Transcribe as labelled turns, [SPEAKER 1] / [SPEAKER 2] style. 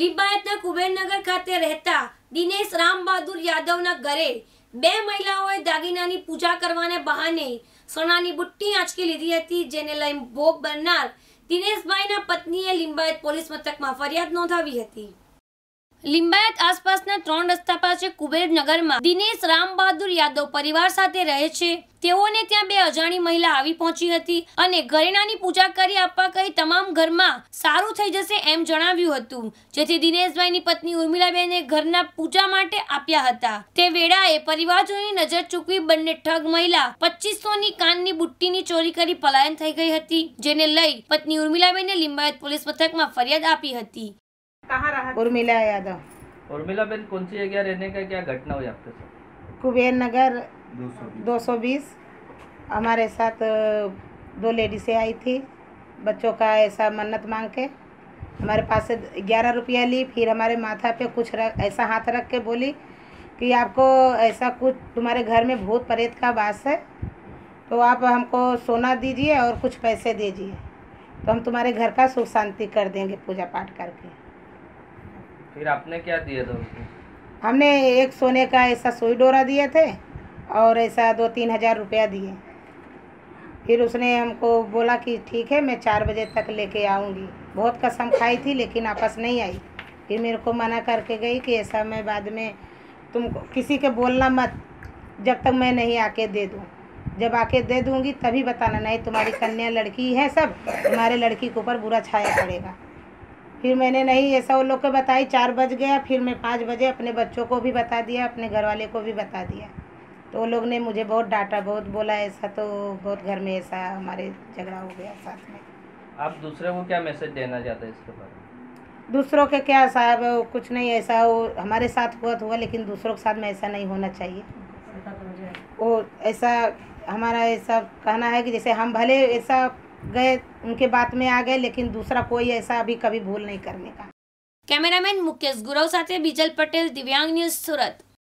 [SPEAKER 1] લિંબાયતના કુબેરનગર ખાતે રહેતા દિનેશ રામ બહાદુર યાદવના ઘરે બે મહિલાઓએ દાગીનાની પૂજા કરવાને બહાને સોનાની બુટ્ટી આંચકી લીધી હતી જેને લઈ ભોગ બનનાર દિનેશભાઈના પત્નીએ લિંબાયત પોલીસ મથકમાં ફરિયાદ નોંધાવી હતી લિંબાયત આસપાસના ત્રણ રસ્તા પાસે કુબેરનગરમાં દિનેશ રામબહાદુર યાદવ પરિવાર સાથે રહે છે તેઓને ત્યાં બે અજાણી મહિલા આવી પહોંચી હતી અને ઘરેણાની પૂજા કરી આપવા કહી તમામ ઘરમાં સારું થઈ જશે એમ જણાવ્યું હતું જેથી દિનેશભાઈની પત્ની ઉર્મિલાબેને ઘરના પૂજા માટે આપ્યા હતા તે વેળાએ પરિવારજોની નજર ચૂકવી બંને ઠગ મહિલા પચીસો કાનની બુટ્ટીની ચોરી કરી પલાયન થઈ ગઈ હતી જેને લઈ પત્ની ઉર્મિલાબેને લિંબાયત પોલીસ મથકમાં ફરિયાદ આપી હતી कहाँ रहा उर्मिला
[SPEAKER 2] यादव उर्मिला बेन कौन सी जगह रहने का क्या घटना हुई आपके साथ कुबेर नगर दो सौ बीस हमारे साथ दो लेडीसें आई थी बच्चों का ऐसा मन्नत मांग के हमारे पास से ग्यारह रुपया ली फिर हमारे माथा पे कुछ रख ऐसा हाथ रख के बोली कि आपको ऐसा कुछ तुम्हारे घर में भूत प्रेत का वास है तो आप हमको सोना दीजिए और कुछ पैसे दीजिए तो हम तुम्हारे घर का सुख शांति कर देंगे पूजा पाठ करके फिर आपने क्या दिया था उसको हमने एक सोने का ऐसा सोई डोरा दिए थे और ऐसा दो तीन हज़ार रुपया दिए फिर उसने हमको बोला कि ठीक है मैं चार बजे तक लेके आऊँगी बहुत कसम खाई थी लेकिन आपस नहीं आई फिर मेरे को मना करके गई कि ऐसा मैं बाद में तुमको किसी के बोलना मत जब तक मैं नहीं आके दे दूँ जब आके दे दूँगी तभी बताना नहीं तुम्हारी कन्या लड़की है सब तुम्हारे लड़की के ऊपर बुरा छाया पड़ेगा फिर मैंने नहीं ऐसा वो लोग को बताई चार बज गया फिर मैं पाँच बजे अपने बच्चों को भी बता दिया अपने घर वाले को भी बता दिया तो वो लोग ने मुझे बहुत डांटा बहुत बोला ऐसा तो बहुत घर में ऐसा हमारे झगड़ा हो गया साथ में आप दूसरे को क्या मैसेज देना चाहते हैं इसके बारे में दूसरों के क्या साहब कुछ नहीं ऐसा वो हमारे साथ हुआ तो हुआ लेकिन दूसरों के साथ में ऐसा नहीं होना चाहिए वो ऐसा हमारा ऐसा कहना है कि जैसे हम भले ऐसा गए उनके बात में आ गए लेकिन दूसरा कोई ऐसा अभी कभी भूल नहीं करने का कैमरामैन मुकेश
[SPEAKER 1] गुरव साथ बिजल पटेल दिव्यांग न्यूज
[SPEAKER 2] सूरत